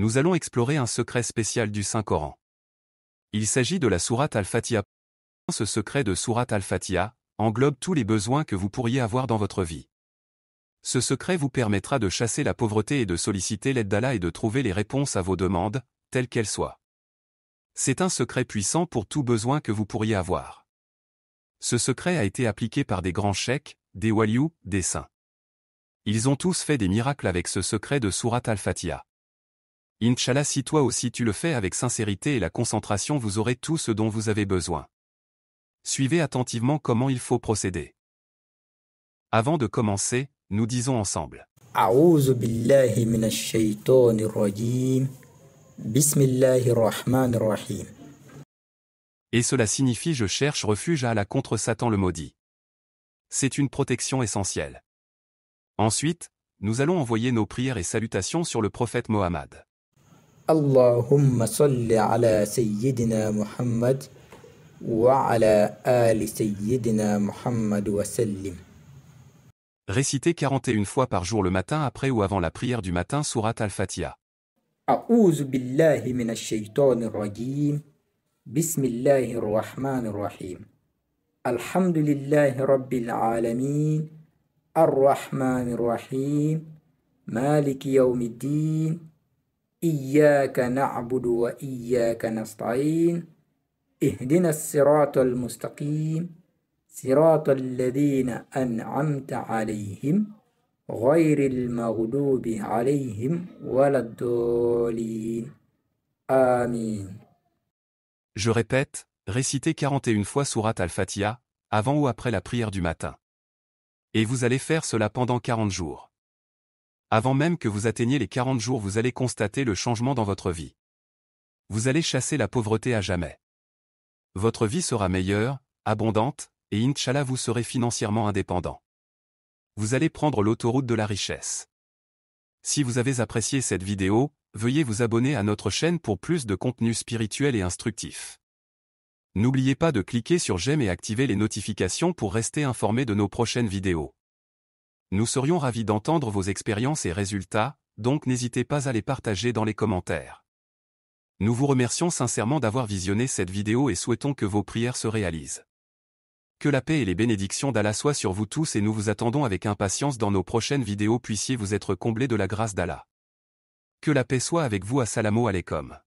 nous allons explorer un secret spécial du Saint-Coran. Il s'agit de la sourate Al-Fatiha. Ce secret de sourate Al-Fatiha englobe tous les besoins que vous pourriez avoir dans votre vie. Ce secret vous permettra de chasser la pauvreté et de solliciter l'aide d'Allah et de trouver les réponses à vos demandes, telles qu'elles soient. C'est un secret puissant pour tout besoin que vous pourriez avoir. Ce secret a été appliqué par des grands chèques, des waliou, des saints. Ils ont tous fait des miracles avec ce secret de Sourate al-Fatiha. Inch'Allah si toi aussi tu le fais avec sincérité et la concentration vous aurez tout ce dont vous avez besoin. Suivez attentivement comment il faut procéder. Avant de commencer, nous disons ensemble. Et cela signifie je cherche refuge à Allah contre Satan le maudit. C'est une protection essentielle. Ensuite, nous allons envoyer nos prières et salutations sur le prophète Mohammed. اللهم صل على سيدنا محمد وعلى آل سيدنا محمد وسلم. Récitez 41 fois par jour le matin après ou avant la prière du matin Surat al-Fatiha. أعوذ بالله من الشيطان الرجيم بسم الله الرحمن الرحيم الحمد لله رب العالمين الرحمن الرحيم مالك يوم الدين Je répète, récitez 41 fois Sourate al-Fatiha, avant ou après la prière du matin. Et vous allez faire cela pendant 40 jours. Avant même que vous atteigniez les 40 jours, vous allez constater le changement dans votre vie. Vous allez chasser la pauvreté à jamais. Votre vie sera meilleure, abondante, et Inch'Allah vous serez financièrement indépendant. Vous allez prendre l'autoroute de la richesse. Si vous avez apprécié cette vidéo, veuillez vous abonner à notre chaîne pour plus de contenu spirituel et instructif. N'oubliez pas de cliquer sur j'aime et activer les notifications pour rester informé de nos prochaines vidéos. Nous serions ravis d'entendre vos expériences et résultats, donc n'hésitez pas à les partager dans les commentaires. Nous vous remercions sincèrement d'avoir visionné cette vidéo et souhaitons que vos prières se réalisent. Que la paix et les bénédictions d'Allah soient sur vous tous et nous vous attendons avec impatience dans nos prochaines vidéos puissiez vous être comblés de la grâce d'Allah. Que la paix soit avec vous, à Salamo alaikum.